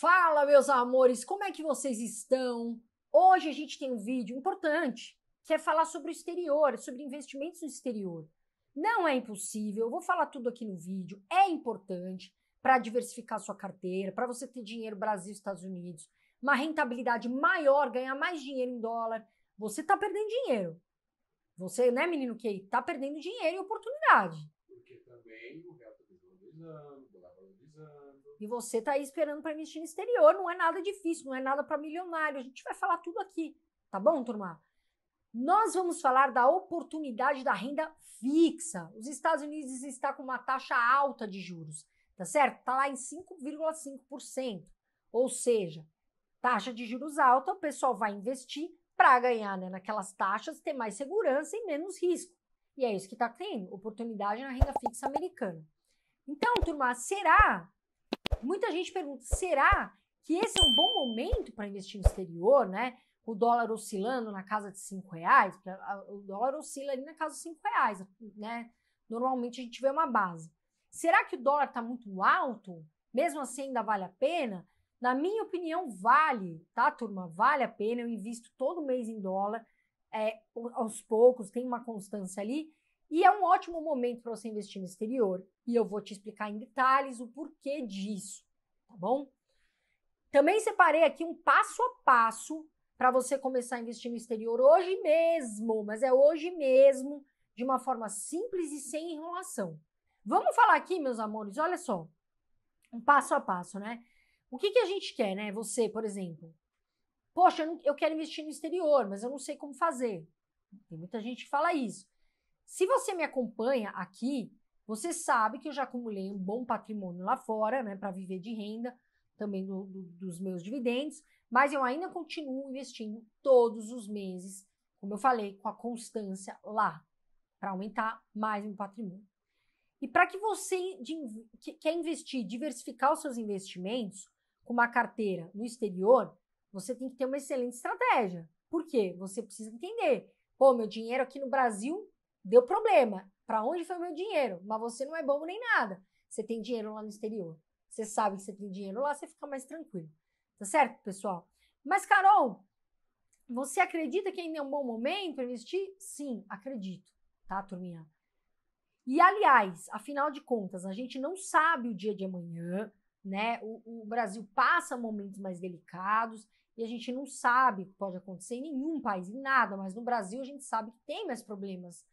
Fala, meus amores, como é que vocês estão? Hoje a gente tem um vídeo importante que é falar sobre o exterior, sobre investimentos no exterior. Não é impossível, eu vou falar tudo aqui no vídeo. É importante para diversificar sua carteira, para você ter dinheiro Brasil, Estados Unidos, uma rentabilidade maior, ganhar mais dinheiro em dólar. Você está perdendo dinheiro. Você, né, menino que está perdendo dinheiro e oportunidade. Porque também o real está e você está aí esperando para investir no exterior. Não é nada difícil, não é nada para milionário. A gente vai falar tudo aqui, tá bom, turma? Nós vamos falar da oportunidade da renda fixa. Os Estados Unidos está com uma taxa alta de juros, tá certo? Está lá em 5,5%. Ou seja, taxa de juros alta, o pessoal vai investir para ganhar né, naquelas taxas, ter mais segurança e menos risco. E é isso que está tendo, oportunidade na renda fixa americana. Então, turma, será Muita gente pergunta: será que esse é um bom momento para investir no exterior, né? O dólar oscilando na casa de 5 reais, o dólar oscila ali na casa de 5 reais, né? Normalmente a gente vê uma base. Será que o dólar está muito alto? Mesmo assim, ainda vale a pena? Na minha opinião, vale, tá, turma? Vale a pena. Eu invisto todo mês em dólar, é, aos poucos, tem uma constância ali. E é um ótimo momento para você investir no exterior. E eu vou te explicar em detalhes o porquê disso, tá bom? Também separei aqui um passo a passo para você começar a investir no exterior hoje mesmo, mas é hoje mesmo, de uma forma simples e sem enrolação. Vamos falar aqui, meus amores, olha só, um passo a passo, né? O que, que a gente quer, né? Você, por exemplo, poxa, eu, não, eu quero investir no exterior, mas eu não sei como fazer. Tem muita gente que fala isso. Se você me acompanha aqui, você sabe que eu já acumulei um bom patrimônio lá fora, né, para viver de renda, também do, do, dos meus dividendos, mas eu ainda continuo investindo todos os meses, como eu falei, com a constância lá, para aumentar mais meu patrimônio. E para que você de, que, quer investir, diversificar os seus investimentos com uma carteira no exterior, você tem que ter uma excelente estratégia. Por quê? Você precisa entender. Pô, meu dinheiro aqui no Brasil deu problema. Para onde foi o meu dinheiro? Mas você não é bobo nem nada. Você tem dinheiro lá no exterior. Você sabe que você tem dinheiro lá, você fica mais tranquilo. Tá certo, pessoal? Mas, Carol, você acredita que ainda é um bom momento investir? Sim, acredito, tá, turminha? E, aliás, afinal de contas, a gente não sabe o dia de amanhã, né? O, o Brasil passa momentos mais delicados e a gente não sabe o que pode acontecer em nenhum país, em nada, mas no Brasil a gente sabe que tem mais problemas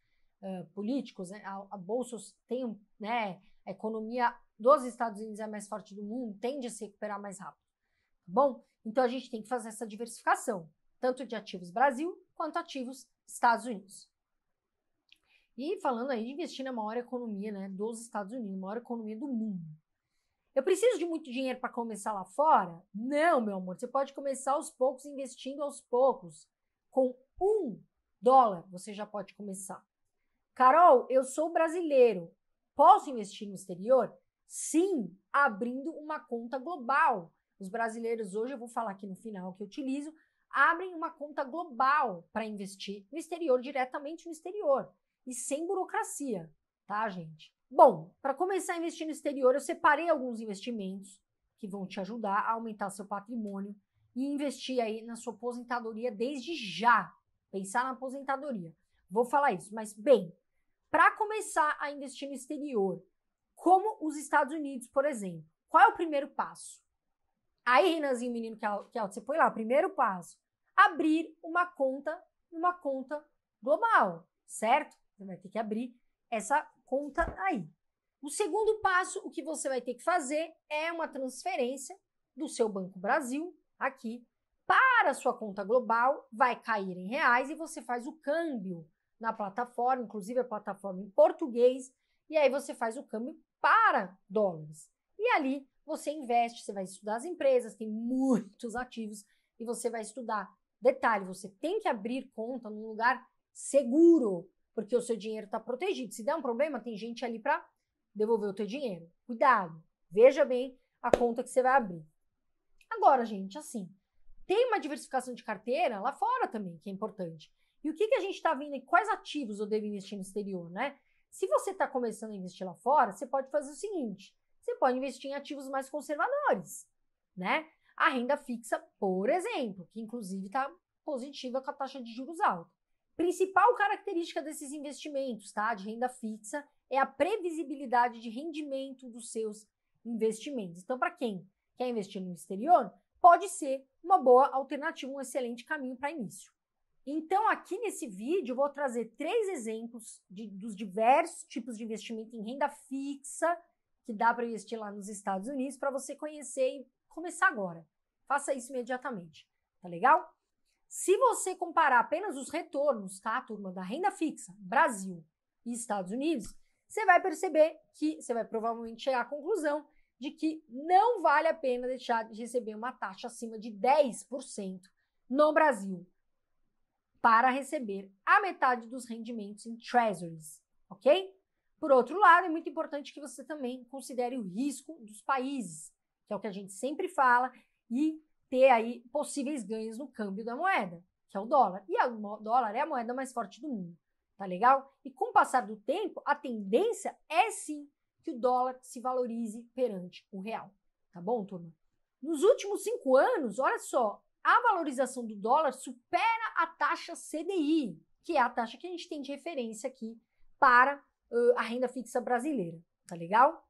eh, políticos, né? a, a bolsos tem, né, a economia dos Estados Unidos é a mais forte do mundo, tende a se recuperar mais rápido. Tá bom? Então a gente tem que fazer essa diversificação, tanto de ativos Brasil quanto ativos Estados Unidos. E falando aí de investir na maior economia né, dos Estados Unidos, maior economia do mundo. Eu preciso de muito dinheiro para começar lá fora? Não, meu amor, você pode começar aos poucos, investindo aos poucos. Com um dólar você já pode começar. Carol, eu sou brasileiro, posso investir no exterior? Sim, abrindo uma conta global. Os brasileiros hoje, eu vou falar aqui no final que eu utilizo, abrem uma conta global para investir no exterior, diretamente no exterior, e sem burocracia, tá, gente? Bom, para começar a investir no exterior, eu separei alguns investimentos que vão te ajudar a aumentar seu patrimônio e investir aí na sua aposentadoria desde já. Pensar na aposentadoria. Vou falar isso, mas bem, para começar a investir no exterior, como os Estados Unidos, por exemplo. Qual é o primeiro passo? Aí, Renanzinho, menino que, é que é você foi lá, primeiro passo, abrir uma conta, uma conta global, certo? Você vai ter que abrir essa conta aí. O segundo passo, o que você vai ter que fazer é uma transferência do seu Banco Brasil aqui para a sua conta global, vai cair em reais e você faz o câmbio na plataforma, inclusive a plataforma em português, e aí você faz o câmbio para dólares. E ali você investe, você vai estudar as empresas, tem muitos ativos e você vai estudar. Detalhe, você tem que abrir conta num lugar seguro, porque o seu dinheiro está protegido. Se der um problema, tem gente ali para devolver o teu dinheiro. Cuidado, veja bem a conta que você vai abrir. Agora, gente, assim, tem uma diversificação de carteira lá fora também, que é importante. E o que, que a gente está vindo, quais ativos eu devo investir no exterior, né? Se você está começando a investir lá fora, você pode fazer o seguinte: você pode investir em ativos mais conservadores, né? A renda fixa, por exemplo, que inclusive está positiva com a taxa de juros alta. Principal característica desses investimentos, tá? De renda fixa é a previsibilidade de rendimento dos seus investimentos. Então, para quem quer investir no exterior, pode ser uma boa alternativa, um excelente caminho para início. Então, aqui nesse vídeo, vou trazer três exemplos de, dos diversos tipos de investimento em renda fixa que dá para investir lá nos Estados Unidos para você conhecer e começar agora. Faça isso imediatamente, tá legal? Se você comparar apenas os retornos, tá, turma, da renda fixa, Brasil e Estados Unidos, você vai perceber que você vai provavelmente chegar à conclusão de que não vale a pena deixar de receber uma taxa acima de 10% no Brasil para receber a metade dos rendimentos em treasuries, ok? Por outro lado, é muito importante que você também considere o risco dos países, que é o que a gente sempre fala, e ter aí possíveis ganhos no câmbio da moeda, que é o dólar. E o dólar é a moeda mais forte do mundo, tá legal? E com o passar do tempo, a tendência é sim que o dólar se valorize perante o real, tá bom, turma? Nos últimos cinco anos, olha só, a valorização do dólar supera a taxa CDI, que é a taxa que a gente tem de referência aqui para uh, a renda fixa brasileira. Tá legal?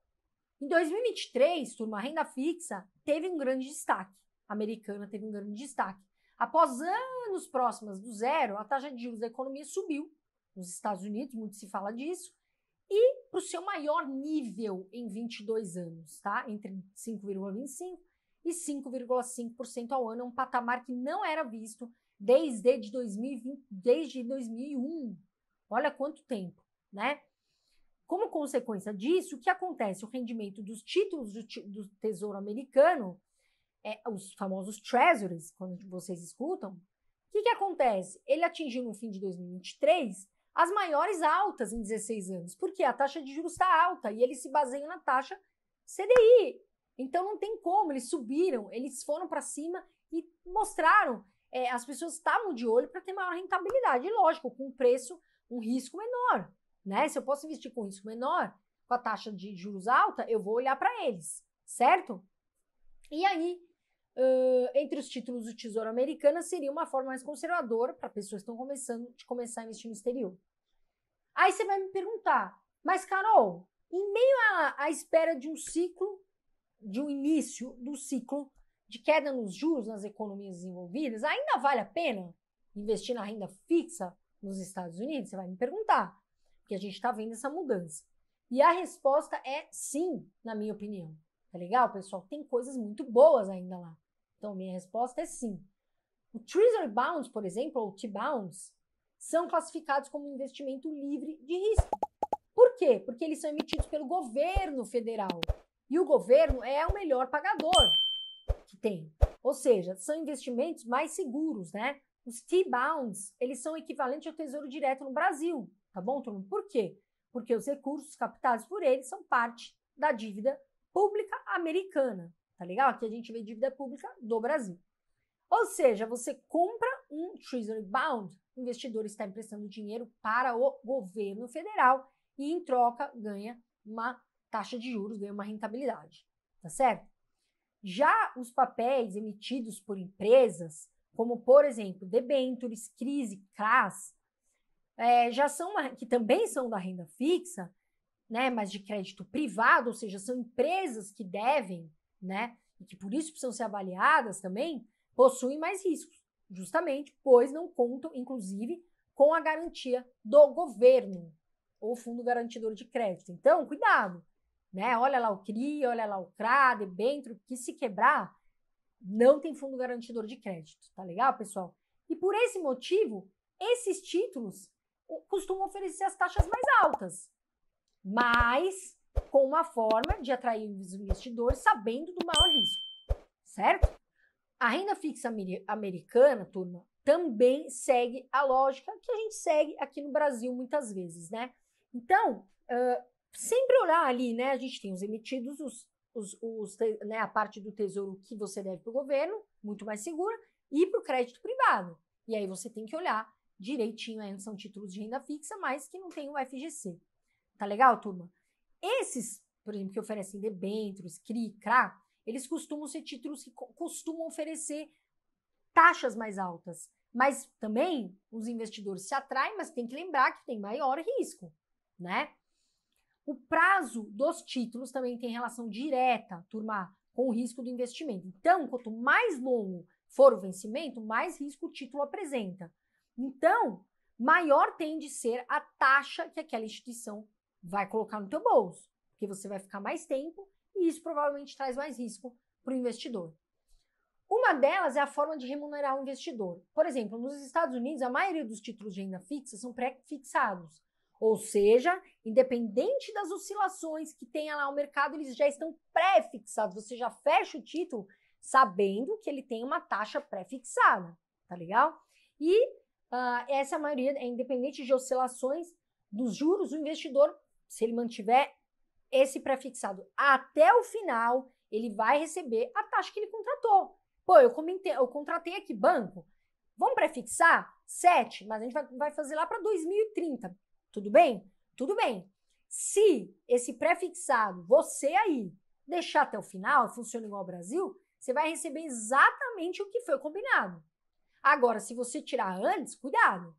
Em 2023, turma, a renda fixa teve um grande destaque. A americana teve um grande destaque. Após anos próximas do zero, a taxa de juros da economia subiu nos Estados Unidos, muito se fala disso, e para o seu maior nível em 22 anos, tá? Entre 5,25 e 5,5% ao ano, é um patamar que não era visto desde, de 2020, desde 2001. Olha quanto tempo, né? Como consequência disso, o que acontece? O rendimento dos títulos do, do Tesouro Americano, é, os famosos Treasuries, quando vocês escutam, o que, que acontece? Ele atingiu no fim de 2023 as maiores altas em 16 anos, porque a taxa de juros está alta e ele se baseia na taxa CDI. Então não tem como, eles subiram, eles foram para cima e mostraram. É, as pessoas estavam de olho para ter maior rentabilidade. E lógico, com um preço, um risco menor. Né? Se eu posso investir com risco menor, com a taxa de juros alta, eu vou olhar para eles, certo? E aí, uh, entre os títulos do Tesouro Americano, seria uma forma mais conservadora para pessoas que estão começando de começar a investir no exterior. Aí você vai me perguntar, mas Carol, em meio à espera de um ciclo de um início do ciclo de queda nos juros nas economias desenvolvidas, ainda vale a pena investir na renda fixa nos Estados Unidos? Você vai me perguntar, porque a gente está vendo essa mudança. E a resposta é sim, na minha opinião. Tá legal, pessoal? Tem coisas muito boas ainda lá. Então, minha resposta é sim. O Treasury Bonds, por exemplo, ou T-Bonds, são classificados como investimento livre de risco. Por quê? Porque eles são emitidos pelo governo federal. E o governo é o melhor pagador que tem. Ou seja, são investimentos mais seguros, né? Os t bounds eles são equivalentes ao Tesouro Direto no Brasil, tá bom, turma? Por quê? Porque os recursos captados por eles são parte da dívida pública americana, tá legal? Aqui a gente vê dívida pública do Brasil. Ou seja, você compra um Treasury Bond, o investidor está emprestando dinheiro para o governo federal e em troca ganha uma taxa de juros ganha uma rentabilidade, tá certo? Já os papéis emitidos por empresas, como por exemplo debentures, crise, CRAS, é, já são uma, que também são da renda fixa, né, mas de crédito privado, ou seja, são empresas que devem, né, e que por isso precisam ser avaliadas também, possuem mais riscos, justamente pois não contam, inclusive, com a garantia do governo ou fundo garantidor de crédito. Então, cuidado, né? Olha lá o CRI, olha lá o CRA, debênture, que se quebrar, não tem fundo garantidor de crédito, tá legal, pessoal? E por esse motivo, esses títulos costumam oferecer as taxas mais altas, mas com uma forma de atrair os investidores sabendo do maior risco, certo? A renda fixa americana, turma, também segue a lógica que a gente segue aqui no Brasil muitas vezes, né? Então, uh, sempre olhar ali, né? A gente tem os emitidos, os, os, os né, a parte do tesouro que você deve para o governo, muito mais segura, e para o crédito privado. E aí você tem que olhar direitinho, aí são títulos de renda fixa, mas que não tem o FGC. Tá legal, turma? Esses, por exemplo, que oferecem debêntures, CRI, CRA, eles costumam ser títulos que costumam oferecer taxas mais altas. Mas também os investidores se atraem, mas tem que lembrar que tem maior risco, né? O prazo dos títulos também tem relação direta, turma, com o risco do investimento. Então, quanto mais longo for o vencimento, mais risco o título apresenta. Então, maior tende a ser a taxa que aquela instituição vai colocar no teu bolso, porque você vai ficar mais tempo e isso provavelmente traz mais risco para o investidor. Uma delas é a forma de remunerar o investidor. Por exemplo, nos Estados Unidos, a maioria dos títulos de renda fixa são pré-fixados. Ou seja, independente das oscilações que tenha lá o mercado, eles já estão pré-fixados. Você já fecha o título sabendo que ele tem uma taxa pré-fixada, tá legal? E uh, essa é maioria é independente de oscilações dos juros, o investidor, se ele mantiver esse pré-fixado até o final, ele vai receber a taxa que ele contratou. Pô, eu, comentei, eu contratei aqui banco, vamos pré-fixar? 7, mas a gente vai, vai fazer lá para 2030. Tudo bem? Tudo bem. Se esse prefixado, você aí, deixar até o final, funciona igual ao Brasil, você vai receber exatamente o que foi combinado. Agora, se você tirar antes, cuidado,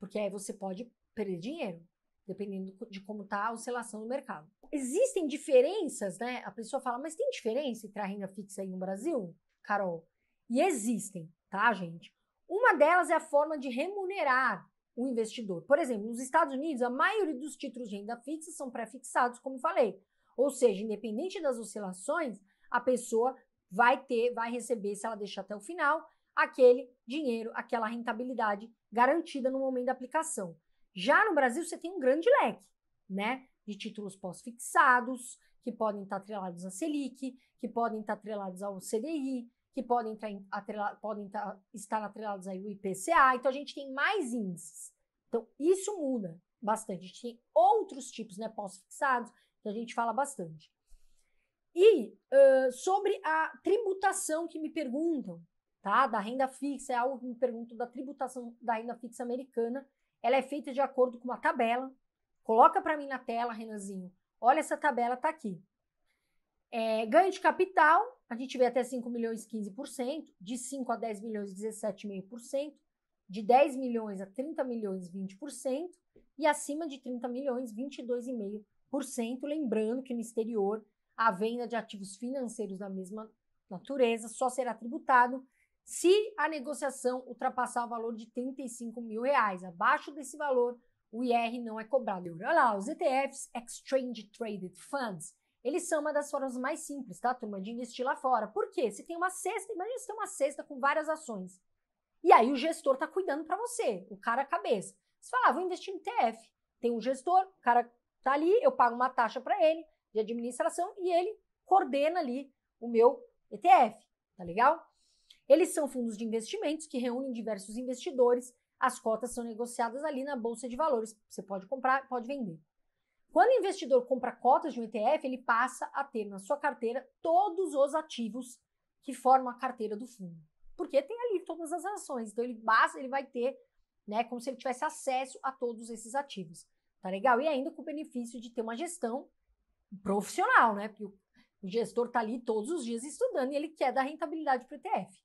porque aí você pode perder dinheiro, dependendo de como está a oscilação do mercado. Existem diferenças, né? A pessoa fala, mas tem diferença entre a renda fixa aí no Brasil, Carol? E existem, tá, gente? Uma delas é a forma de remunerar o investidor. Por exemplo, nos Estados Unidos, a maioria dos títulos de renda fixa são pré-fixados, como falei. Ou seja, independente das oscilações, a pessoa vai ter, vai receber, se ela deixar até o final, aquele dinheiro, aquela rentabilidade garantida no momento da aplicação. Já no Brasil, você tem um grande leque, né? De títulos pós-fixados, que podem estar atrelados à Selic, que podem estar atrelados ao CDI, que podem, em, atrela, podem tá, estar atrelados aí ao IPCA. Então, a gente tem mais índices. Então, isso muda bastante. A gente tem outros tipos, né, pós-fixados, que a gente fala bastante. E uh, sobre a tributação que me perguntam, tá? Da renda fixa, é algo que me perguntam da tributação da renda fixa americana. Ela é feita de acordo com uma tabela. Coloca para mim na tela, Renanzinho. Olha essa tabela, tá aqui. É, ganho de capital, a gente vê até 5 milhões 15%, de 5 a 10 milhões 17,5%, de 10 milhões a 30 milhões 20% e acima de 30 milhões 22,5%, lembrando que no exterior a venda de ativos financeiros da mesma natureza só será tributado se a negociação ultrapassar o valor de 35 mil reais. Abaixo desse valor, o IR não é cobrado. Olha lá, os ETFs, Exchange Traded Funds, eles são uma das formas mais simples, tá, turma, de investir lá fora. Por quê? Você tem uma cesta, imagina você tem uma cesta com várias ações. E aí o gestor está cuidando para você, o cara cabeça. Você fala, ah, vou investir em ETF. Tem um gestor, o cara tá ali, eu pago uma taxa para ele de administração e ele coordena ali o meu ETF, tá legal? Eles são fundos de investimentos que reúnem diversos investidores. As cotas são negociadas ali na bolsa de valores. Você pode comprar, pode vender. Quando o investidor compra cotas de um ETF, ele passa a ter na sua carteira todos os ativos que formam a carteira do fundo. Porque tem ali todas as ações. Então ele basta, ele vai ter, né, como se ele tivesse acesso a todos esses ativos. Tá legal? E ainda com o benefício de ter uma gestão profissional, né? Porque o gestor está ali todos os dias estudando e ele quer dar rentabilidade para o ETF.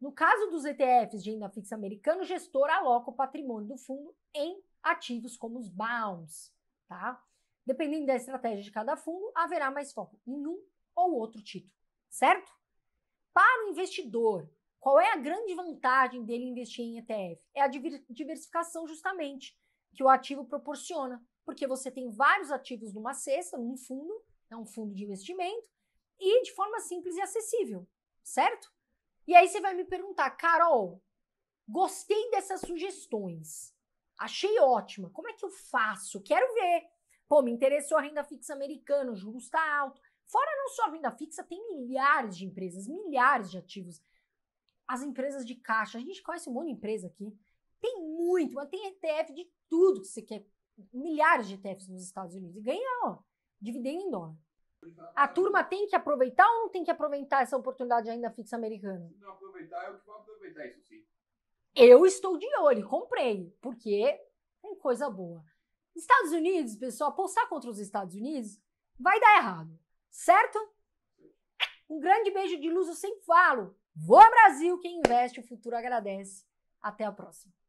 No caso dos ETFs de renda fixa americano, o gestor aloca o patrimônio do fundo em ativos como os bounds, tá? Dependendo da estratégia de cada fundo, haverá mais foco em um ou outro título, certo? Para o investidor, qual é a grande vantagem dele investir em ETF? É a diversificação, justamente, que o ativo proporciona, porque você tem vários ativos numa cesta, num fundo, é um fundo de investimento, e de forma simples e acessível, certo? E aí você vai me perguntar, Carol, gostei dessas sugestões. Achei ótima. Como é que eu faço? Quero ver. Pô, me interessou a renda fixa americana, o juros está alto. Fora não só a renda fixa, tem milhares de empresas, milhares de ativos. As empresas de caixa, a gente conhece um monte de empresa aqui. Tem muito, mas tem ETF de tudo que você quer. Milhares de ETFs nos Estados Unidos. E ganha, ó, dividendo em dólar. A turma tem que aproveitar ou não tem que aproveitar essa oportunidade ainda fixa americana? Se não aproveitar, eu vou aproveitar isso sim. Eu estou de olho, comprei, porque tem coisa boa. Estados Unidos, pessoal, apostar contra os Estados Unidos vai dar errado, certo? Um grande beijo de luz, eu sempre falo. Voa Brasil, quem investe, o futuro agradece. Até a próxima.